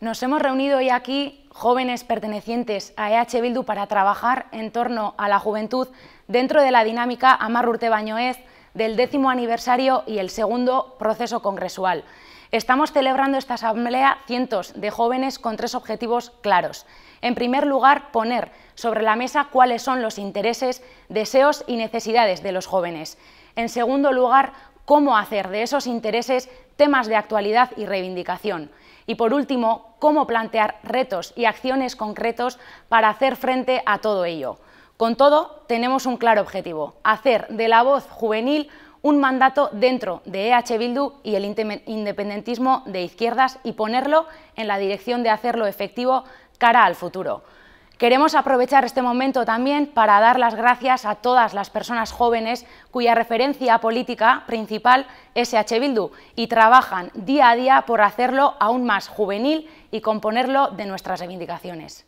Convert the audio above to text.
Nos hemos reunido hoy aquí jóvenes pertenecientes a EH Bildu para trabajar en torno a la juventud dentro de la dinámica Amarrurte Bañoez del décimo aniversario y el segundo proceso congresual. Estamos celebrando esta asamblea cientos de jóvenes con tres objetivos claros. En primer lugar, poner sobre la mesa cuáles son los intereses, deseos y necesidades de los jóvenes. En segundo lugar, cómo hacer de esos intereses temas de actualidad y reivindicación. Y por último, cómo plantear retos y acciones concretos para hacer frente a todo ello. Con todo, tenemos un claro objetivo, hacer de la voz juvenil un mandato dentro de EH Bildu y el independentismo de izquierdas y ponerlo en la dirección de hacerlo efectivo cara al futuro. Queremos aprovechar este momento también para dar las gracias a todas las personas jóvenes cuya referencia política principal es H. Bildu y trabajan día a día por hacerlo aún más juvenil y componerlo de nuestras reivindicaciones.